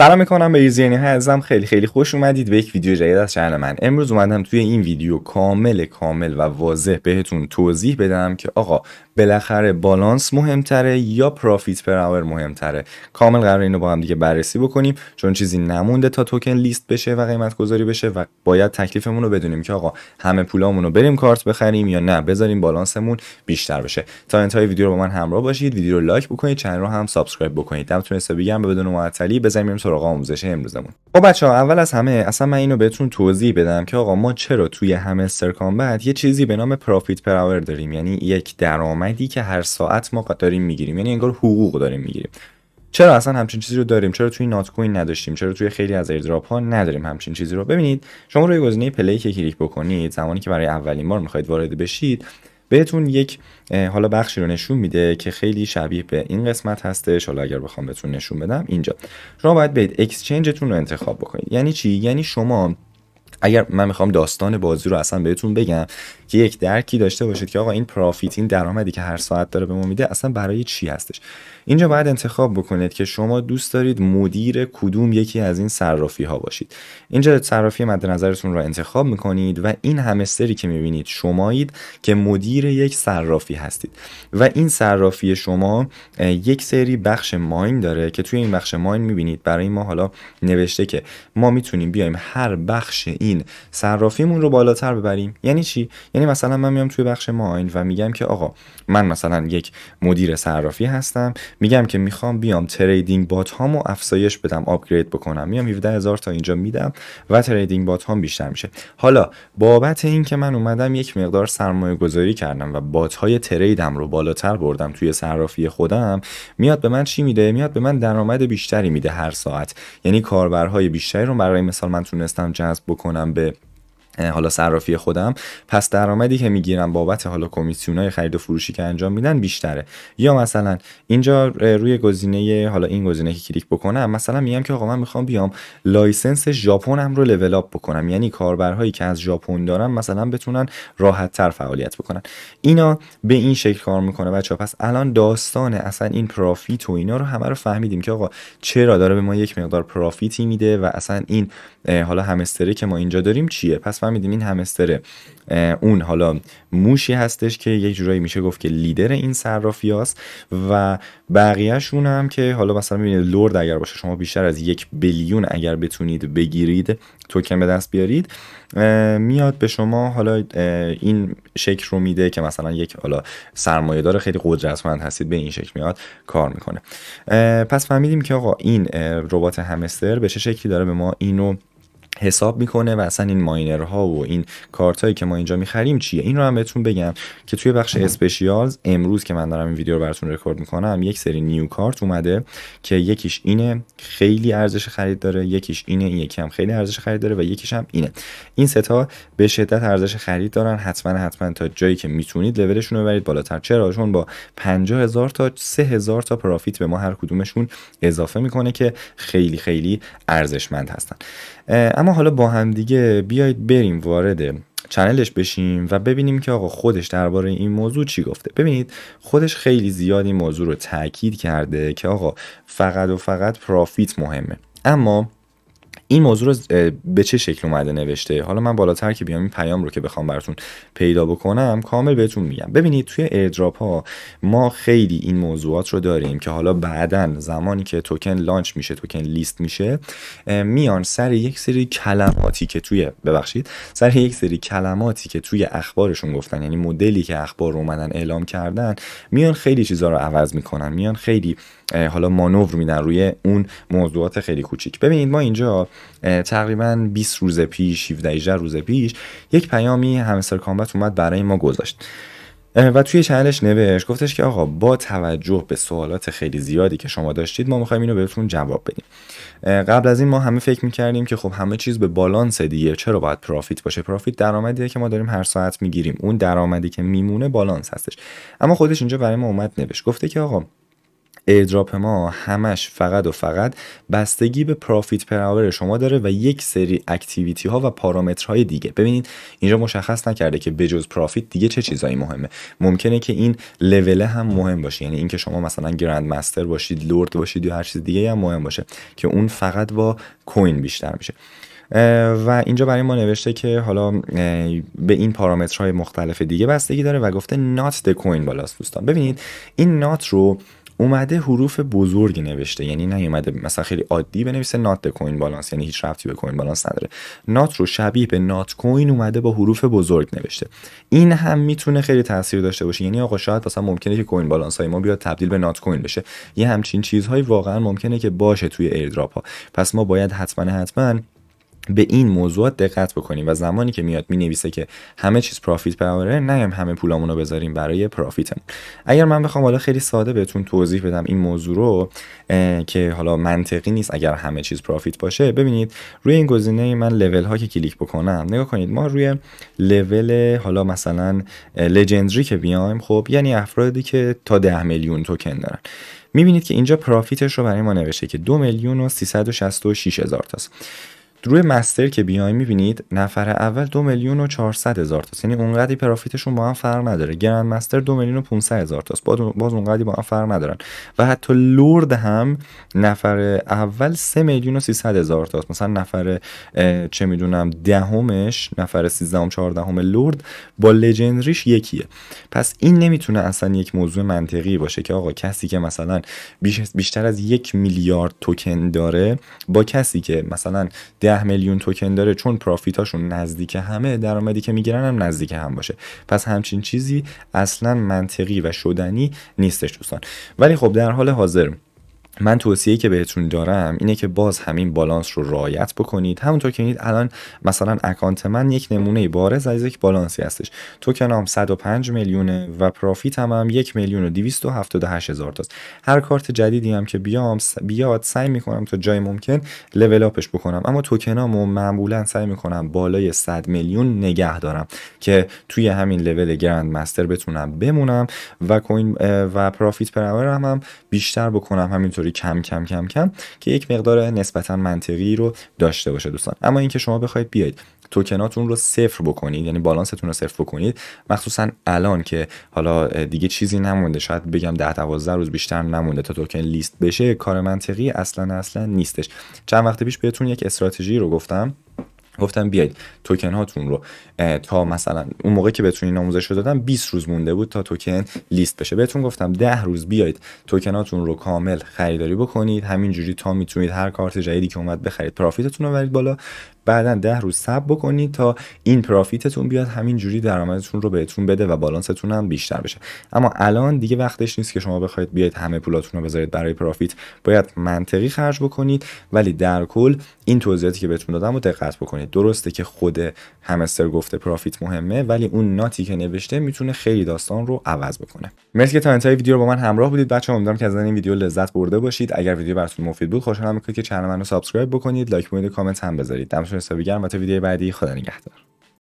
سلام میکنم به ایزیانی یعنی های عزیزم خیلی خیلی خوش اومدید به یک ویدیو جدید از چنل من امروز اومدم توی این ویدیو کامل کامل و واضح بهتون توضیح بدم که آقا بالاخره بالانس مهمتره یا پروفیت پر اور مهمتره کامل قرار اینو با هم دیگه بررسی بکنیم چون چیزی نمونده تا توکن لیست بشه و قیمت گذاری بشه و باید تکلیفمون رو بدونیم که آقا همه پولامون رو بریم کارت بخریم یا نه بذاریم بالانسمون بیشتر بشه تا انتهای ویدیو رو با من همراه باشید ویدیو رو لایک بکنید چنل رو هم سابسکرایب بکنید دمتون حسابی بگم بدون معطلی بزنیم سراغ آموزش امروزمون خب بچه ها اول از همه اصلا من اینو بهتون توضیح بدم که آقا ما چرا توی سرکام بعد یه چیزی به نام پرافیت پر داریم یعنی یک درآمدی که هر ساعت ما داریم میگیریم یعنی انگار حقوق داریم میگیریم چرا اصلا همچین چیزی رو داریم چرا توی نات کوین نداشتیم چرا توی خیلی از ایردراپ ها نداریم همچین چیزی رو ببینید شما روی گزینه پلی که کلیک بکنید زمانی که برای اولین بار میخواید وارد بشید بهتون یک حالا بخشی رو نشون میده که خیلی شبیه به این قسمت هستش حالا اگر بخوام بهتون نشون بدم اینجا شما باید برید اکسچنجتون رو انتخاب بکنید یعنی چی یعنی شما اگر من میخوام داستان بازی رو اصلا بهتون بگم که یک درکی داشته باشید که آقا این پرافیت این درآمدی که هر ساعت داره به ما میده اصلا برای چی هستش اینجا باید انتخاب بکنید که شما دوست دارید مدیر کدوم یکی از این صرافی ها باشید اینجا صرافی مد نظرتون رو انتخاب میکنید و این همه سری که میبینید شمایید که مدیر یک صرافی هستید و این صرافی شما یک سری بخش ماین داره که توی این بخش ماین میبینید برای ما حالا نوشته که ما میتونیم بیایم هر بخش این این صرافیمون رو بالاتر ببریم یعنی چی یعنی مثلا من میام توی بخش ماین و میگم که آقا من مثلا یک مدیر صرافی هستم میگم که میخوام بیام تریدینگ بات هامو افزایش بدم آپگرید بکنم میام 17000 تا اینجا میدم و تریدینگ بات هام بیشتر میشه حالا بابت اینکه من اومدم یک مقدار سرمایه گذاری کردم و بات های تریدم رو بالاتر بردم توی صرافی خودم میاد به من چی میده میاد به من درآمد بیشتری میده هر ساعت یعنی کاربرهای بیشتری رو برای مثال من تونستم جذب بکنم haben حالا صرافی خودم پس درآمدی که میگیرم بابت حالا کمیسیونای خرید و فروشی که انجام میدن بیشتره یا مثلا اینجا روی گزینه حالا این گزینه که کلیک بکنم مثلا میگم که آقا من میخوام بیام لایسنس ژاپنم رو لول اپ بکنم یعنی کاربرهایی که از ژاپن دارم مثلا بتونن راحت تر فعالیت بکنن اینا به این شکل کار میکنه بچا پس الان داستان اصلا این پرافیت و اینا رو همه رو فهمیدیم که آقا چرا داره به ما یک مقدار پروفیتی میده و اصلا این حالا همستری که ما اینجا داریم چیه پس میدیم این همستر اون حالا موشی هستش که یک جورایی میشه گفت که لیدر این صرافیاست و بقیهشون هم که حالا مثلا میبینید لورد اگر باشه شما بیشتر از یک بیلیون اگر بتونید بگیرید توکن به دست بیارید میاد به شما حالا این شکل رو میده که مثلا یک حالا سرمایه داره خیلی قدرتمند هستید به این شکل میاد کار میکنه پس فهمیدیم که آقا این ربات همستر به چه شکلی داره به ما اینو حساب میکنه و اصلا این ماینرها و این کارتهایی که ما اینجا میخریم چیه این رو هم بهتون بگم که توی بخش اسپشیالز امروز که من دارم این ویدیو رو براتون رکورد میکنم یک سری نیو کارت اومده که یکیش اینه خیلی ارزش خرید داره یکیش اینه این یکی هم خیلی ارزش خرید داره و یکیش هم اینه این ستا به شدت ارزش خرید دارن حتما حتما تا جایی که میتونید لولشون رو ببرید بالاتر چرا چون با 50000 تا 3000 تا پرافیت به ما هر کدومشون اضافه میکنه که خیلی خیلی ارزشمند هستن اما حالا با هم دیگه بیایید بریم وارد چنلش بشیم و ببینیم که آقا خودش درباره این موضوع چی گفته ببینید خودش خیلی زیاد این موضوع رو تاکید کرده که آقا فقط و فقط پرافیت مهمه اما این موضوع رو به چه شکل اومده نوشته حالا من بالاتر که بیام این پیام رو که بخوام براتون پیدا بکنم کامل بهتون میگم ببینید توی ایردراپ ها ما خیلی این موضوعات رو داریم که حالا بعدا زمانی که توکن لانچ میشه توکن لیست میشه میان سر یک سری کلماتی که توی ببخشید سر یک سری کلماتی که توی اخبارشون گفتن یعنی مدلی که اخبار رو اومدن اعلام کردن میان خیلی چیزا رو عوض میکنن میان خیلی حالا مانور میدن روی اون موضوعات خیلی کوچیک ببینید ما اینجا تقریبا 20 روز پیش 17 روز پیش یک پیامی همسر کامبت اومد برای ما گذاشت و توی چنلش نوشت گفتش که آقا با توجه به سوالات خیلی زیادی که شما داشتید ما میخوایم اینو بهتون جواب بدیم قبل از این ما همه فکر میکردیم که خب همه چیز به بالانس دیگه چرا باید پرافیت باشه پرافیت درآمدیه که ما داریم هر ساعت میگیریم اون درآمدی که میمونه بالانس هستش اما خودش اینجا برای ما اومد نوشت گفته که آقا ایردراپ ما همش فقط و فقط بستگی به پرافیت پراور شما داره و یک سری اکتیویتی ها و پارامترهای دیگه ببینید اینجا مشخص نکرده که بجز پرافیت دیگه چه چیزایی مهمه ممکنه که این لوله هم مهم باشه یعنی اینکه شما مثلا گرند مستر باشید لرد باشید یا هر چیز دیگه هم مهم باشه که اون فقط با کوین بیشتر میشه و اینجا برای ما نوشته که حالا به این پارامترهای مختلف دیگه بستگی داره و گفته نات د کوین بالاست دوستان ببینید این نات رو اومده حروف بزرگی نوشته یعنی نیومده مثلا خیلی عادی بنویسه نات کوین بالانس یعنی هیچ رفتی به کوین بالانس نداره نات رو شبیه به نات کوین اومده با حروف بزرگ نوشته این هم میتونه خیلی تاثیر داشته باشه یعنی آقا شاید مثلا ممکنه که کوین بالانس های ما بیاد تبدیل به نات کوین بشه یه همچین چیزهایی واقعا ممکنه که باشه توی ایردراپ ها پس ما باید حتما حتما به این موضوع دقت بکنیم و زمانی که میاد می نویسه که همه چیز پروفیت پاوره نیم همه پولامون رو بذاریم برای پرافیتمون اگر من بخوام حالا خیلی ساده بهتون توضیح بدم این موضوع رو که حالا منطقی نیست اگر همه چیز پروفیت باشه ببینید روی این گزینه من لول ها که کلیک بکنم نگاه کنید ما روی لول حالا مثلا لژندری که بیایم خب یعنی افرادی که تا 10 میلیون توکن دارن میبینید که اینجا پرافیتش رو برای ما نوشته که دو میلیون و 366 هزار تاست روی مستر که بیایم میبینید نفر اول دو میلیون و چهارصد هزار تاست یعنی اونقدی پرافیتشون با هم فرق نداره گرند مستر دو میلیون و 500 هزار تاست باز اونقدی با هم فرق ندارن و حتی لورد هم نفر اول سه میلیون و سیصد هزار تاست مثلا نفر چه میدونم دهمش نفر 13 هم 14 لرد با لژندریش یکیه پس این نمیتونه اصلا یک موضوع منطقی باشه که آقا کسی که مثلا بیشتر از یک میلیارد توکن داره با کسی که مثلا 10 میلیون توکن داره چون هاشون نزدیک همه درآمدی که میگیرن هم نزدیک هم باشه پس همچین چیزی اصلا منطقی و شدنی نیستش دوستان ولی خب در حال حاضر من توصیه که بهتون دارم اینه که باز همین بالانس رو رعایت بکنید همونطور که میدید الان مثلا اکانت من یک نمونه بارز از یک بالانسی هستش توکنام 105 میلیونه و پروفیت هم, هم 1 میلیون و 278 هزار تاست هر کارت جدیدی هم که بیام بیاد سعی میکنم تا جای ممکن لول اپش بکنم اما توکنامو معمولا سعی میکنم بالای 100 میلیون نگه دارم که توی همین لول گرند مستر بتونم بمونم و کوین و پروفیت پر هم, بیشتر بکنم همینطور کم کم کم کم که یک مقدار نسبتا منطقی رو داشته باشه دوستان اما اینکه شما بخواید بیاید توکناتون رو صفر بکنید یعنی بالانستون رو صفر بکنید مخصوصا الان که حالا دیگه چیزی نمونده شاید بگم 10 12 روز بیشتر نمونده تا توکن لیست بشه کار منطقی اصلا اصلا نیستش چند وقت پیش بهتون یک استراتژی رو گفتم گفتم بیاید توکن هاتون رو تا مثلا اون موقع که بهتون این آموزش رو دادم 20 روز مونده بود تا توکن لیست بشه بهتون گفتم 10 روز بیاید هاتون رو کامل خریداری بکنید همینجوری تا میتونید هر کارت جدیدی که اومد بخرید پرافیتتون رو برید بالا بعدا ده روز صبر بکنید تا این پرافیتتون بیاد جوری درآمدتون رو بهتون بده و بالانستون هم بیشتر بشه اما الان دیگه وقتش نیست که شما بخواید بیاید همه پولاتون رو بذارید برای پرافیت باید منطقی خرج بکنید ولی در کل این توضیحاتی که بهتون دادم رو دقت بکنید درسته که خود همستر گفته پرافیت مهمه ولی اون ناتی که نوشته میتونه خیلی داستان رو عوض بکنه مرسی که تا انتهای ویدیو با من همراه بودید بچه‌ها امیدوارم که از این ویدیو لذت برده باشید اگر ویدیو براتون مفید بود خوشحالم میشم که کانال منو سابسکرایب بکنید لایک بکنید کامنت هم بذارید گرم بگم تا ویدیو بعدی خدا نگهدار